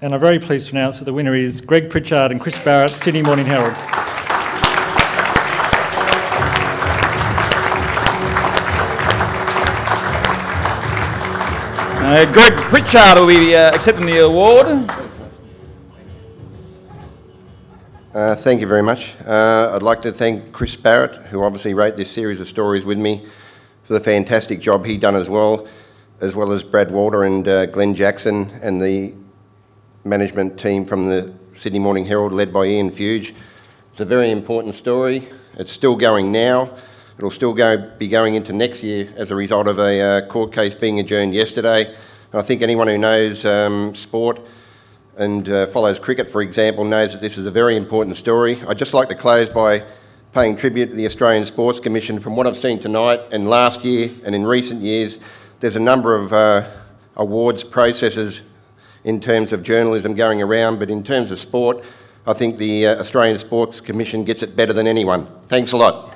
And I'm very pleased to announce that the winner is Greg Pritchard and Chris Barrett, Sydney Morning Herald. Uh, Greg Pritchard will be uh, accepting the award. Uh, thank you very much. Uh, I'd like to thank Chris Barrett, who obviously wrote this series of stories with me, for the fantastic job he done as well, as well as Brad Walter and uh, Glenn Jackson and the management team from the Sydney Morning Herald, led by Ian Fuge. It's a very important story. It's still going now. It'll still go, be going into next year as a result of a uh, court case being adjourned yesterday. And I think anyone who knows um, sport and uh, follows cricket, for example, knows that this is a very important story. I'd just like to close by paying tribute to the Australian Sports Commission. From what I've seen tonight and last year and in recent years, there's a number of uh, awards processes in terms of journalism going around, but in terms of sport, I think the uh, Australian Sports Commission gets it better than anyone. Thanks a lot.